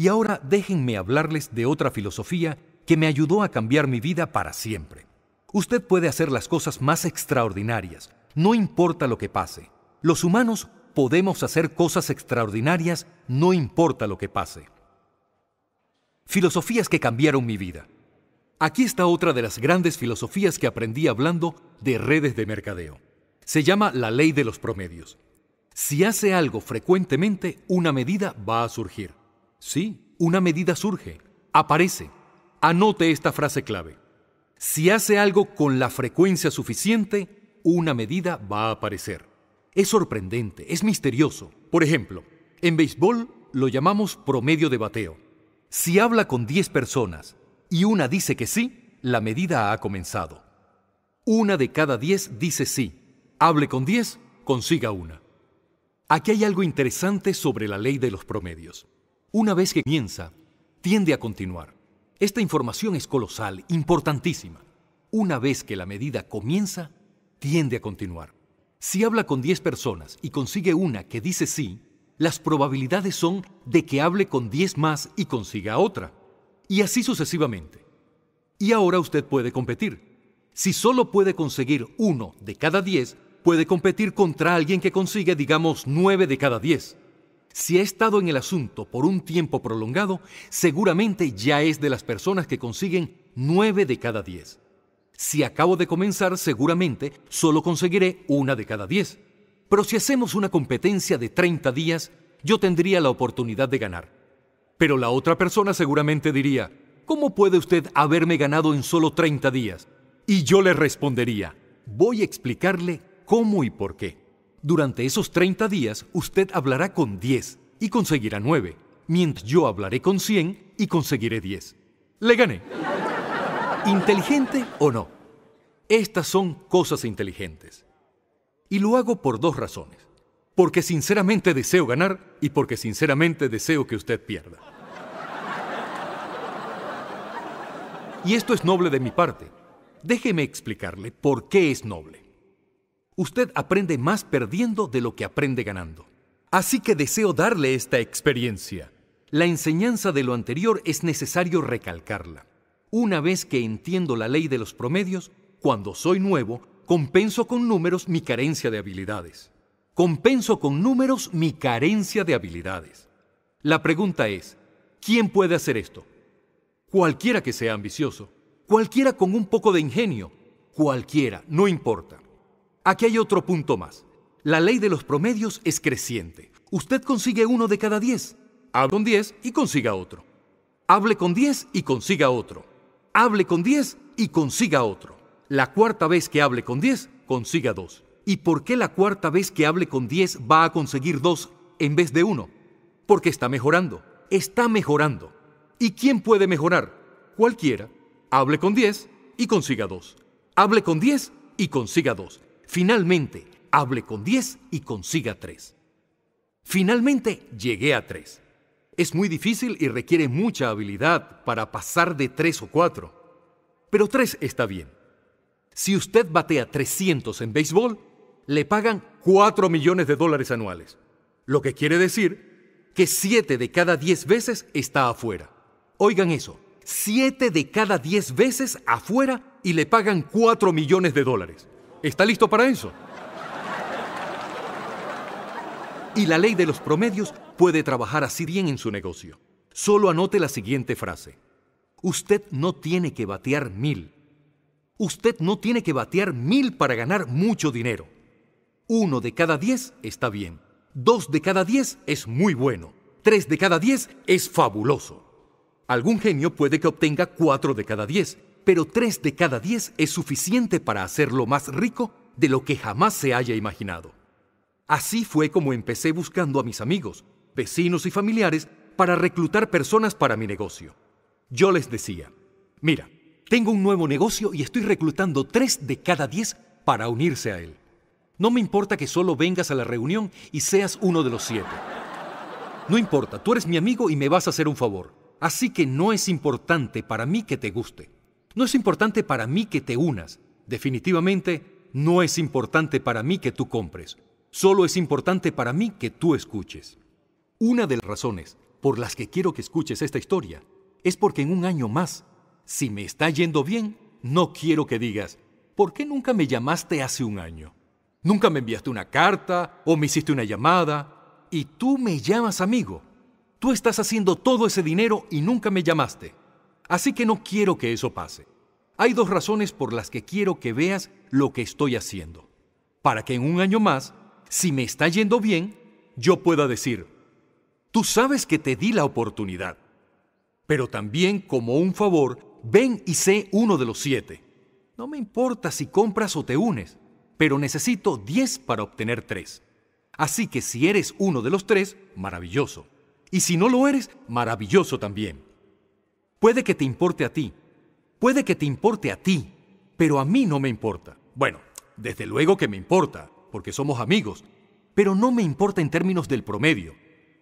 Y ahora déjenme hablarles de otra filosofía que me ayudó a cambiar mi vida para siempre. Usted puede hacer las cosas más extraordinarias, no importa lo que pase. Los humanos podemos hacer cosas extraordinarias, no importa lo que pase. Filosofías que cambiaron mi vida. Aquí está otra de las grandes filosofías que aprendí hablando de redes de mercadeo. Se llama la ley de los promedios. Si hace algo frecuentemente, una medida va a surgir. Sí, una medida surge, aparece. Anote esta frase clave. Si hace algo con la frecuencia suficiente, una medida va a aparecer. Es sorprendente, es misterioso. Por ejemplo, en béisbol lo llamamos promedio de bateo. Si habla con 10 personas y una dice que sí, la medida ha comenzado. Una de cada 10 dice sí. Hable con 10, consiga una. Aquí hay algo interesante sobre la ley de los promedios. Una vez que comienza, tiende a continuar. Esta información es colosal, importantísima. Una vez que la medida comienza, tiende a continuar. Si habla con 10 personas y consigue una que dice sí, las probabilidades son de que hable con 10 más y consiga otra. Y así sucesivamente. Y ahora usted puede competir. Si solo puede conseguir uno de cada 10, puede competir contra alguien que consigue, digamos, 9 de cada 10. Si ha estado en el asunto por un tiempo prolongado, seguramente ya es de las personas que consiguen 9 de cada 10. Si acabo de comenzar, seguramente solo conseguiré una de cada 10. Pero si hacemos una competencia de 30 días, yo tendría la oportunidad de ganar. Pero la otra persona seguramente diría, ¿cómo puede usted haberme ganado en solo 30 días? Y yo le respondería, voy a explicarle cómo y por qué. Durante esos 30 días usted hablará con 10 y conseguirá 9, mientras yo hablaré con 100 y conseguiré 10. Le gané. ¿Inteligente o no? Estas son cosas inteligentes. Y lo hago por dos razones. Porque sinceramente deseo ganar y porque sinceramente deseo que usted pierda. Y esto es noble de mi parte. Déjeme explicarle por qué es noble usted aprende más perdiendo de lo que aprende ganando. Así que deseo darle esta experiencia. La enseñanza de lo anterior es necesario recalcarla. Una vez que entiendo la ley de los promedios, cuando soy nuevo, compenso con números mi carencia de habilidades. Compenso con números mi carencia de habilidades. La pregunta es, ¿quién puede hacer esto? Cualquiera que sea ambicioso, cualquiera con un poco de ingenio, cualquiera, no importa. Aquí hay otro punto más. La ley de los promedios es creciente. Usted consigue uno de cada diez. Hable con diez y consiga otro. Hable con diez y consiga otro. Hable con diez y consiga otro. La cuarta vez que hable con diez, consiga dos. ¿Y por qué la cuarta vez que hable con diez va a conseguir dos en vez de uno? Porque está mejorando. Está mejorando. ¿Y quién puede mejorar? Cualquiera. Hable con diez y consiga dos. Hable con diez y consiga dos. Finalmente, hable con 10 y consiga 3. Finalmente, llegué a 3. Es muy difícil y requiere mucha habilidad para pasar de 3 o 4. Pero 3 está bien. Si usted batea 300 en béisbol, le pagan 4 millones de dólares anuales. Lo que quiere decir que 7 de cada 10 veces está afuera. Oigan eso, 7 de cada 10 veces afuera y le pagan 4 millones de dólares. ¿Está listo para eso? Y la ley de los promedios puede trabajar así bien en su negocio. Solo anote la siguiente frase. Usted no tiene que batear mil. Usted no tiene que batear mil para ganar mucho dinero. Uno de cada diez está bien. Dos de cada diez es muy bueno. Tres de cada diez es fabuloso. Algún genio puede que obtenga cuatro de cada diez pero tres de cada diez es suficiente para hacerlo más rico de lo que jamás se haya imaginado. Así fue como empecé buscando a mis amigos, vecinos y familiares para reclutar personas para mi negocio. Yo les decía, mira, tengo un nuevo negocio y estoy reclutando tres de cada diez para unirse a él. No me importa que solo vengas a la reunión y seas uno de los siete. No importa, tú eres mi amigo y me vas a hacer un favor. Así que no es importante para mí que te guste. No es importante para mí que te unas. Definitivamente, no es importante para mí que tú compres. Solo es importante para mí que tú escuches. Una de las razones por las que quiero que escuches esta historia es porque en un año más, si me está yendo bien, no quiero que digas, ¿por qué nunca me llamaste hace un año? Nunca me enviaste una carta o me hiciste una llamada y tú me llamas amigo. Tú estás haciendo todo ese dinero y nunca me llamaste. Así que no quiero que eso pase. Hay dos razones por las que quiero que veas lo que estoy haciendo. Para que en un año más, si me está yendo bien, yo pueda decir, tú sabes que te di la oportunidad. Pero también como un favor, ven y sé uno de los siete. No me importa si compras o te unes, pero necesito diez para obtener tres. Así que si eres uno de los tres, maravilloso. Y si no lo eres, maravilloso también. Puede que te importe a ti, puede que te importe a ti, pero a mí no me importa. Bueno, desde luego que me importa, porque somos amigos, pero no me importa en términos del promedio.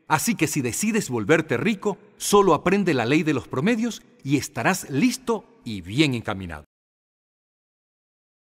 Así que si decides volverte rico, solo aprende la ley de los promedios y estarás listo y bien encaminado.